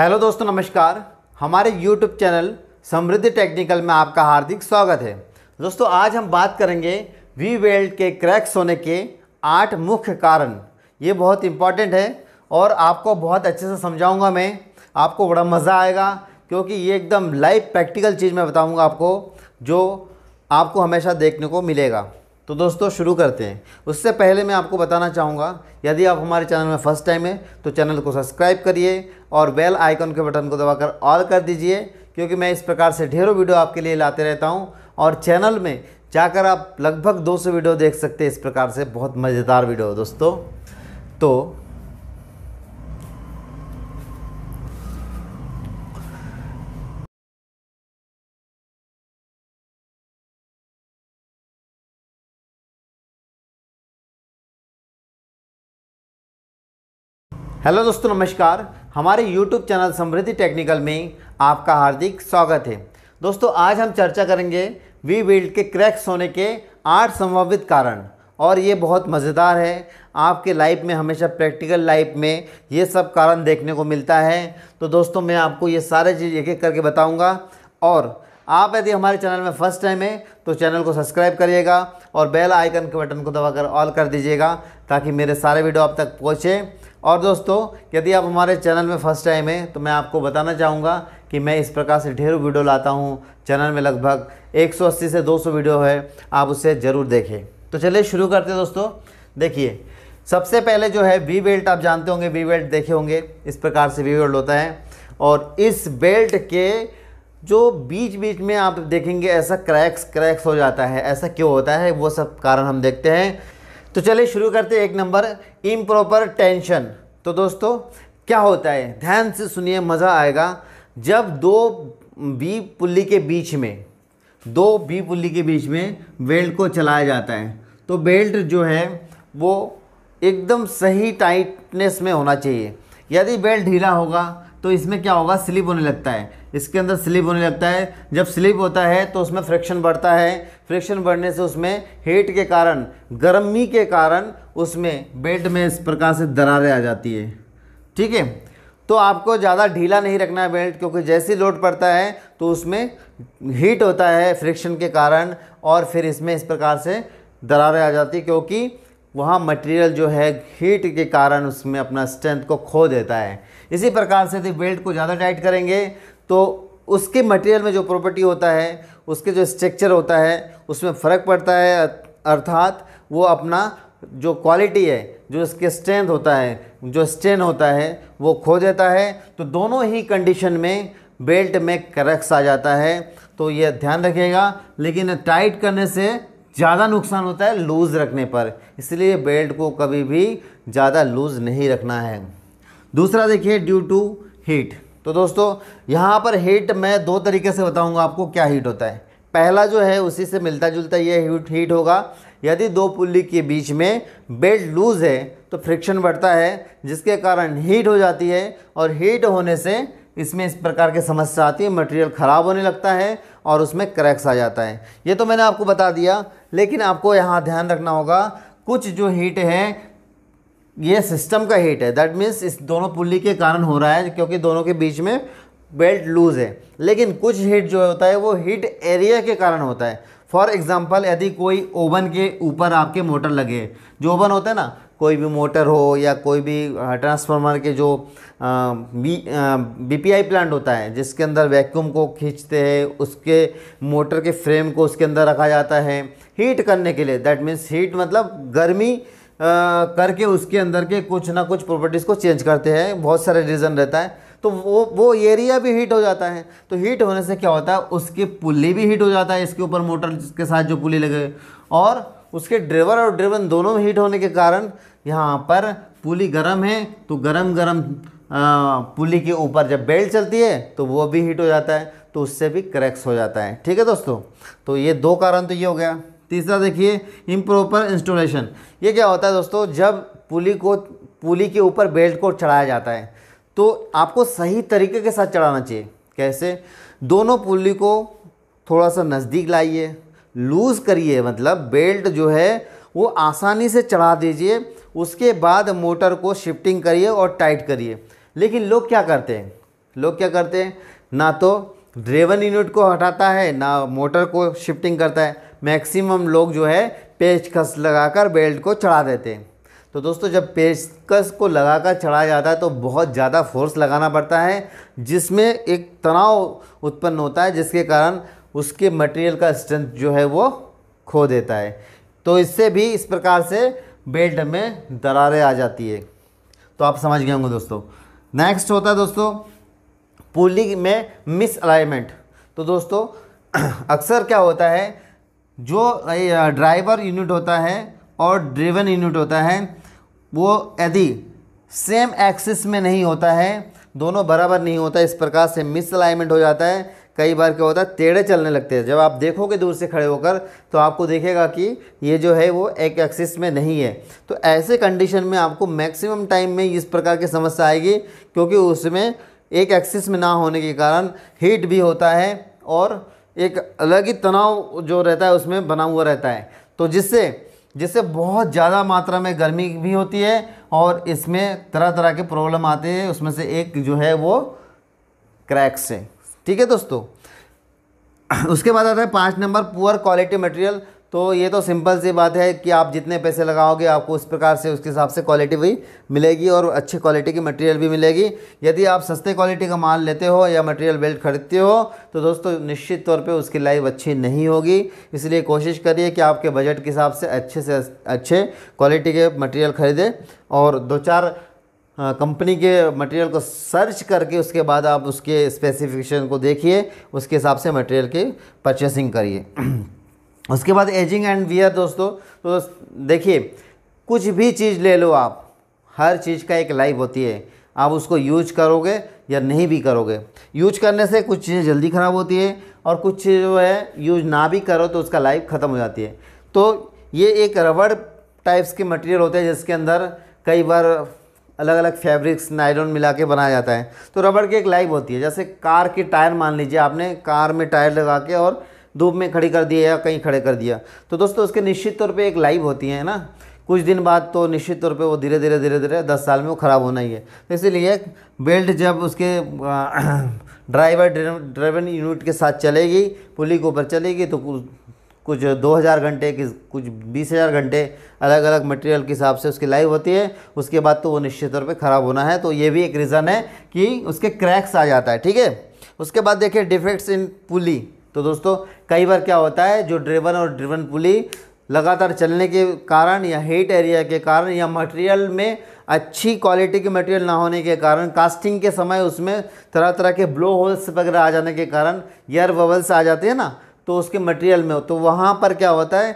hello दोस्तों नमस्कार हमारे यूट्यूब चैनल समृद्धि टेक्निकल में आपका हार्दिक स्वागत है दोस्तों आज हम बात करेंगे वी वेल्ड के क्रैक्स होने के आठ मुख्य कारण ये बहुत इम्पॉर्टेंट है और आपको बहुत अच्छे से समझाऊंगा मैं आपको बड़ा मज़ा आएगा क्योंकि ये एकदम लाइव प्रैक्टिकल चीज़ मैं बताऊँगा आपको जो आपको हमेशा देखने को मिलेगा तो दोस्तों शुरू करते हैं उससे पहले मैं आपको बताना चाहूँगा यदि आप हमारे चैनल में फर्स्ट टाइम है तो चैनल को सब्सक्राइब करिए और बेल आइकन के बटन को दबाकर ऑल कर दीजिए क्योंकि मैं इस प्रकार से ढेरों वीडियो आपके लिए लाते रहता हूँ और चैनल में जाकर आप लगभग 200 वीडियो देख सकते हैं इस प्रकार से बहुत मज़ेदार वीडियो दोस्तों तो हेलो दोस्तों नमस्कार हमारे यूट्यूब चैनल समृद्धि टेक्निकल में आपका हार्दिक स्वागत है दोस्तों आज हम चर्चा करेंगे वी बिल्ड के क्रैक्स होने के आठ संभावित कारण और ये बहुत मज़ेदार है आपके लाइफ में हमेशा प्रैक्टिकल लाइफ में ये सब कारण देखने को मिलता है तो दोस्तों मैं आपको ये सारे चीज़ एक एक करके बताऊँगा और आप यदि हमारे चैनल में फर्स्ट टाइम है तो चैनल को सब्सक्राइब करिएगा और बेल आइकन के बटन को दबाकर ऑल कर दीजिएगा ताकि मेरे सारे वीडियो आप तक पहुँचें और दोस्तों यदि आप हमारे चैनल में फर्स्ट टाइम है तो मैं आपको बताना चाहूँगा कि मैं इस प्रकार से ढेरों वीडियो लाता हूँ चैनल में लगभग 180 से 200 वीडियो है आप उसे ज़रूर देखें तो चलिए शुरू करते हैं दोस्तों देखिए सबसे पहले जो है वी बेल्ट आप जानते होंगे वी बेल्ट देखे होंगे इस प्रकार से वी बेल्ट होता है और इस बेल्ट के जो बीच बीच में आप देखेंगे ऐसा क्रैक्स क्रैक्स हो जाता है ऐसा क्यों होता है वो सब कारण हम देखते हैं तो चलिए शुरू करते एक नंबर इम्प्रॉपर टेंशन तो दोस्तों क्या होता है ध्यान से सुनिए मज़ा आएगा जब दो बी पुल्ली के बीच में दो बी पुल्ली के बीच में बेल्ट को चलाया जाता है तो बेल्ट जो है वो एकदम सही टाइटनेस में होना चाहिए यदि बेल्ट ढीला होगा तो इसमें क्या होगा स्लिप होने लगता है इसके अंदर स्लिप होने लगता है जब स्लिप होता है तो उसमें फ्रिक्शन बढ़ता है फ्रिक्शन बढ़ने से उसमें हीट के कारण गर्मी के कारण उसमें बेड में इस प्रकार से दरारें आ जाती है ठीक है तो आपको ज़्यादा ढीला नहीं रखना है बेल्ट क्योंकि जैसे लोड पड़ता है तो उसमें हीट होता है फ्रिक्शन के कारण और फिर इसमें इस प्रकार से दरारें आ जाती क्योंकि वहाँ मटेरियल जो है हीट के कारण उसमें अपना स्ट्रेंथ को खो देता है इसी प्रकार से यदि बेल्ट को ज़्यादा टाइट करेंगे तो उसके मटेरियल में जो प्रॉपर्टी होता है उसके जो स्ट्रक्चर होता है उसमें फ़र्क पड़ता है अर्थात वो अपना जो क्वालिटी है जो इसके स्ट्रेंथ होता है जो स्ट्रेन होता है वो खो देता है तो दोनों ही कंडीशन में बेल्ट में करक्स आ जाता है तो यह ध्यान रखिएगा लेकिन टाइट करने से ज़्यादा नुकसान होता है लूज़ रखने पर इसलिए बेल्ट को कभी भी ज़्यादा लूज़ नहीं रखना है दूसरा देखिए ड्यू टू हीट तो दोस्तों यहाँ पर हीट मैं दो तरीके से बताऊँगा आपको क्या हीट होता है पहला जो है उसी से मिलता जुलता ये हीट हीट होगा यदि दो पुल्ली के बीच में बेल्ट लूज़ है तो फ्रिक्शन बढ़ता है जिसके कारण हीट हो जाती है और हीट होने से इसमें इस प्रकार की समस्या आती है मटेरियल ख़राब होने लगता है और उसमें क्रैक्स आ जाता है ये तो मैंने आपको बता दिया लेकिन आपको यहाँ ध्यान रखना होगा कुछ जो हीट हैं ये सिस्टम का हीट है दैट मीन्स इस दोनों पुल्ली के कारण हो रहा है क्योंकि दोनों के बीच में बेल्ट लूज़ है लेकिन कुछ हीट जो होता है वो हीट एरिया के कारण होता है फॉर एग्ज़ाम्पल यदि कोई ओवन के ऊपर आपके मोटर लगे जो ओवन होता है ना कोई भी मोटर हो या कोई भी ट्रांसफार्मर के जो बी बीपीआई प्लांट होता है जिसके अंदर वैक्यूम को खींचते हैं उसके मोटर के फ्रेम को उसके अंदर रखा जाता है हीट करने के लिए दैट मीन्स हीट मतलब गर्मी करके उसके अंदर के कुछ ना कुछ प्रॉपर्टीज़ को चेंज करते हैं बहुत सारे रीज़न रहता है तो वो वो एरिया भी हीट हो जाता है तो हीट होने से क्या होता है उसके पुली भी हीट हो जाता है इसके ऊपर मोटर के साथ जो पुली लगे और उसके ड्राइवर और ड्रिवन दोनों में हीट होने के कारण यहाँ पर पुली गर्म है तो गर्म गर्म पुली के ऊपर जब बेल्ट चलती है तो वो भी हीट हो जाता है तो उससे भी क्रैक्स हो जाता है ठीक है दोस्तों तो ये दो कारण तो ये हो गया तीसरा देखिए इम्प्रॉपर इंस्टॉलेशन ये क्या होता है दोस्तों जब पुली को पुली के ऊपर बेल्ट को चढ़ाया जाता है तो आपको सही तरीके के साथ चढ़ाना चाहिए कैसे दोनों पुली को थोड़ा सा नज़दीक लाइए लूज़ करिए मतलब बेल्ट जो है वो आसानी से चढ़ा दीजिए उसके बाद मोटर को शिफ्टिंग करिए और टाइट करिए लेकिन लोग क्या करते हैं लोग क्या करते हैं ना तो ड्रेवन यूनिट को हटाता है ना मोटर को शिफ्टिंग करता है मैक्सिमम लोग जो है पेचकस लगाकर बेल्ट को चढ़ा देते हैं तो दोस्तों जब पेचकस को लगाकर चढ़ाया जाता है तो बहुत ज़्यादा फोर्स लगाना पड़ता है जिसमें एक तनाव उत्पन्न होता है जिसके कारण उसके मटेरियल का स्ट्रेंथ जो है वो खो देता है तो इससे भी इस प्रकार से बेल्ट में दरारें आ जाती है तो आप समझ गए होंगे दोस्तों नेक्स्ट होता है दोस्तों पुली में मिस अलाइनमेंट तो दोस्तों अक्सर क्या होता है जो ड्राइवर यूनिट होता है और ड्रिवन यूनिट होता है वो यदि सेम एक्सिस में नहीं होता है दोनों बराबर नहीं होता इस प्रकार से मिस अलाइनमेंट हो जाता है कई बार क्या होता है टेढ़े चलने लगते हैं जब आप देखोगे दूर से खड़े होकर तो आपको देखेगा कि ये जो है वो एक एक्सिस में नहीं है तो ऐसे कंडीशन में आपको मैक्सिमम टाइम में इस प्रकार की समस्या आएगी क्योंकि उसमें एक एक्सिस में ना होने के कारण हीट भी होता है और एक अलग ही तनाव जो रहता है उसमें बना हुआ रहता है तो जिससे जिससे बहुत ज़्यादा मात्रा में गर्मी भी होती है और इसमें तरह तरह के प्रॉब्लम आते हैं उसमें से एक जो है वो क्रैक्स है ठीक है दोस्तों उसके बाद आता है पाँच नंबर पुअर क्वालिटी मटेरियल तो ये तो सिंपल सी बात है कि आप जितने पैसे लगाओगे आपको उस प्रकार से उसके हिसाब से क्वालिटी भी मिलेगी और अच्छे क्वालिटी की मटेरियल भी मिलेगी यदि आप सस्ते क्वालिटी का माल लेते हो या मटेरियल बेल्ट खरीदते हो तो दोस्तों निश्चित तौर पे उसकी लाइफ अच्छी नहीं होगी इसलिए कोशिश करिए कि आपके बजट के हिसाब से अच्छे से अच्छे क्वालिटी के मटेरियल ख़रीदें और दो चार कंपनी हाँ, के मटेरियल को सर्च करके उसके बाद आप उसके स्पेसिफिकेशन को देखिए उसके हिसाब से मटेरियल की परचेसिंग करिए उसके बाद एजिंग एंड वियर दोस्तों तो देखिए कुछ भी चीज़ ले लो आप हर चीज़ का एक लाइफ होती है आप उसको यूज करोगे या नहीं भी करोगे यूज करने से कुछ चीज़ें जल्दी ख़राब होती है और कुछ चीज़ जो है यूज ना भी करो तो उसका लाइफ ख़त्म हो जाती है तो ये एक रबड़ टाइप्स के मटेरियल होते हैं जिसके अंदर कई बार अलग अलग फैब्रिक्स नायलॉन मिला के बनाया जाता है तो रबड़ की एक लाइफ होती है जैसे कार के टायर मान लीजिए आपने कार में टायर लगा के और धूप में खड़ी कर दिया या कहीं खड़े कर दिया तो दोस्तों उसके निश्चित तौर पर एक लाइव होती है ना कुछ दिन बाद तो निश्चित तौर पे वो धीरे धीरे धीरे धीरे दस साल में वो ख़राब होना ही है तो इसीलिए बेल्ट जब उसके ड्राइवर ड्राइविंग यूनिट के साथ चलेगी पुली के ऊपर चलेगी तो कुछ दो हज़ार घंटे की कुछ बीस हज़ार घंटे अलग अलग मटेरियल के हिसाब से उसकी लाइव होती है उसके बाद तो वो निश्चित तौर पे ख़राब होना है तो ये भी एक रीज़न है कि उसके क्रैक्स आ जाता है ठीक है उसके बाद देखिए डिफेक्ट्स इन पुली तो दोस्तों कई बार क्या होता है जो ड्रेवन और ड्रिवन पुली लगातार चलने के कारण या हीट एरिया के कारण या मटेरियल में अच्छी क्वालिटी के मटेरियल ना होने के कारण कास्टिंग के समय उसमें तरह तरह के ब्लो होल्स वगैरह आ जाने के कारण एयर बबल्स आ जाते हैं ना तो उसके मटेरियल में तो वहाँ पर क्या होता है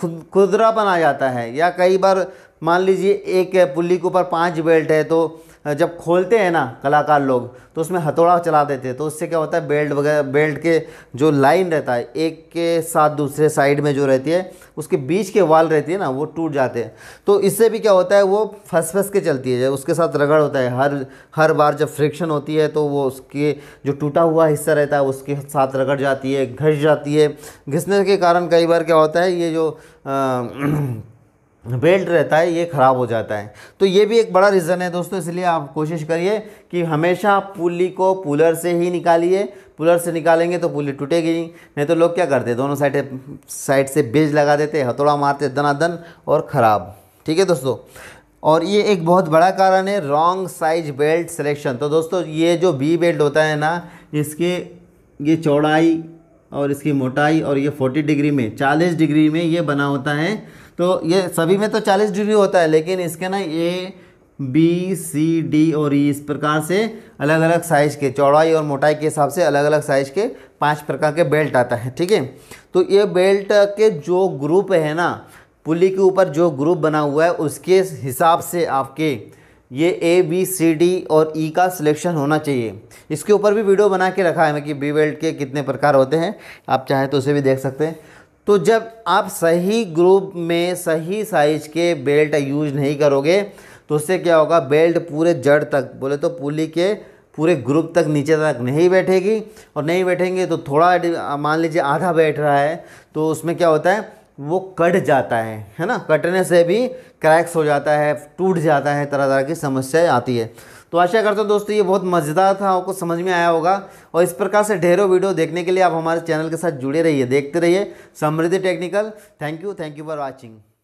खुद खुदरापन आ जाता है या कई बार मान लीजिए एक पुली के ऊपर पाँच बेल्ट है तो जब खोलते हैं ना कलाकार लोग तो उसमें हथौड़ा चला देते हैं तो उससे क्या होता है बेल्ट वगैरह बेल्ट के जो लाइन रहता है एक के साथ दूसरे साइड में जो रहती है उसके बीच के वाल रहती है ना वो टूट जाते हैं तो इससे भी क्या होता है वो फंस फंस के चलती है उसके साथ रगड़ होता है हर हर बार जब फ्रिक्शन होती है तो वो उसके जो टूटा हुआ हिस्सा रहता है उसके साथ रगड़ जाती है घिस जाती है घिसने के कारण कई बार क्या होता है ये जो आ, बेल्ट रहता है ये ख़राब हो जाता है तो ये भी एक बड़ा रीज़न है दोस्तों इसलिए आप कोशिश करिए कि हमेशा पुली को पुलर से ही निकालिए पुलर से निकालेंगे तो पुली टूटेगी नहीं नहीं तो लोग क्या करते दोनों साइड साइड से बेज लगा देते हथौड़ा मारते दनादन और ख़राब ठीक है दोस्तों और ये एक बहुत बड़ा कारण है रॉन्ग साइज बेल्ट सिलेक्शन तो दोस्तों ये जो बी बेल्ट होता है ना इसके ये चौड़ाई और इसकी मोटाई और ये 40 डिग्री में 40 डिग्री में ये बना होता है तो ये सभी में तो चालीस डिग्री होता है लेकिन इसके ना ए बी सी डी और ई e इस प्रकार से अलग अलग साइज़ के चौड़ाई और मोटाई के हिसाब से अलग अलग साइज़ के पांच प्रकार के बेल्ट आता है ठीक है तो ये बेल्ट के जो ग्रुप है ना पुली के ऊपर जो ग्रुप बना हुआ है उसके हिसाब से आपके ये ए बी सी डी और ई e का सिलेक्शन होना चाहिए इसके ऊपर भी वीडियो बना के रखा है मैं मतलब कि बी बेल्ट के कितने प्रकार होते हैं आप चाहें तो उसे भी देख सकते हैं तो जब आप सही ग्रुप में सही साइज के बेल्ट यूज नहीं करोगे तो उससे क्या होगा बेल्ट पूरे जड़ तक बोले तो पुली के पूरे ग्रुप तक नीचे तक नहीं बैठेगी और नहीं बैठेंगे तो थोड़ा मान लीजिए आधा बैठ रहा है तो उसमें क्या होता है वो कट जाता है है ना कटने से भी क्रैक्स हो जाता है टूट जाता है तरह तरह की समस्याएँ आती है तो आशा करता हूँ दोस्तों ये बहुत मज़ेदार था आपको समझ में आया होगा और इस प्रकार से ढेरों वीडियो देखने के लिए आप हमारे चैनल के साथ जुड़े रहिए देखते रहिए Samriddhi technical thank you thank you for watching